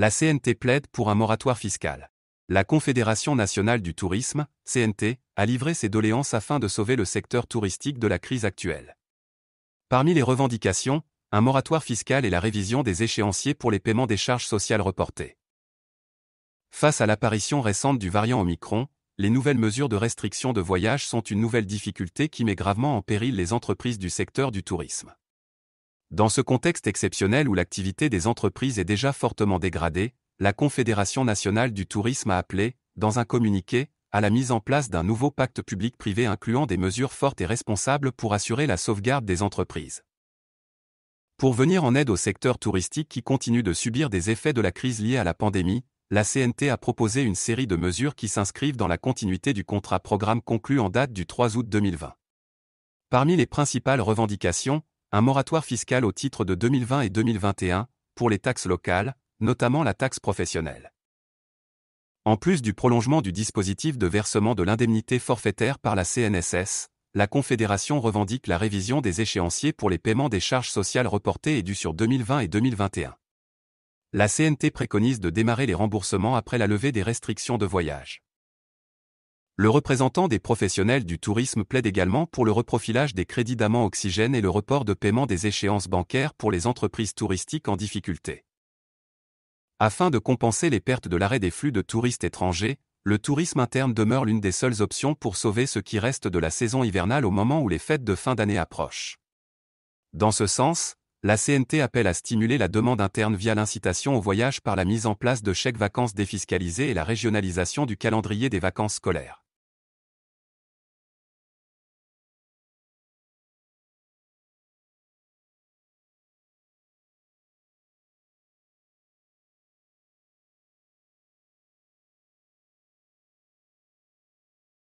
La CNT plaide pour un moratoire fiscal. La Confédération nationale du tourisme, CNT, a livré ses doléances afin de sauver le secteur touristique de la crise actuelle. Parmi les revendications, un moratoire fiscal et la révision des échéanciers pour les paiements des charges sociales reportées. Face à l'apparition récente du variant Omicron, les nouvelles mesures de restriction de voyage sont une nouvelle difficulté qui met gravement en péril les entreprises du secteur du tourisme. Dans ce contexte exceptionnel où l'activité des entreprises est déjà fortement dégradée, la Confédération nationale du tourisme a appelé, dans un communiqué, à la mise en place d'un nouveau pacte public-privé incluant des mesures fortes et responsables pour assurer la sauvegarde des entreprises. Pour venir en aide au secteur touristique qui continue de subir des effets de la crise liée à la pandémie, la CNT a proposé une série de mesures qui s'inscrivent dans la continuité du contrat programme conclu en date du 3 août 2020. Parmi les principales revendications, un moratoire fiscal au titre de 2020 et 2021 pour les taxes locales, notamment la taxe professionnelle. En plus du prolongement du dispositif de versement de l'indemnité forfaitaire par la CNSS, la Confédération revendique la révision des échéanciers pour les paiements des charges sociales reportées et dues sur 2020 et 2021. La CNT préconise de démarrer les remboursements après la levée des restrictions de voyage. Le représentant des professionnels du tourisme plaide également pour le reprofilage des crédits d'amant oxygène et le report de paiement des échéances bancaires pour les entreprises touristiques en difficulté. Afin de compenser les pertes de l'arrêt des flux de touristes étrangers, le tourisme interne demeure l'une des seules options pour sauver ce qui reste de la saison hivernale au moment où les fêtes de fin d'année approchent. Dans ce sens, la CNT appelle à stimuler la demande interne via l'incitation au voyage par la mise en place de chèques vacances défiscalisés et la régionalisation du calendrier des vacances scolaires.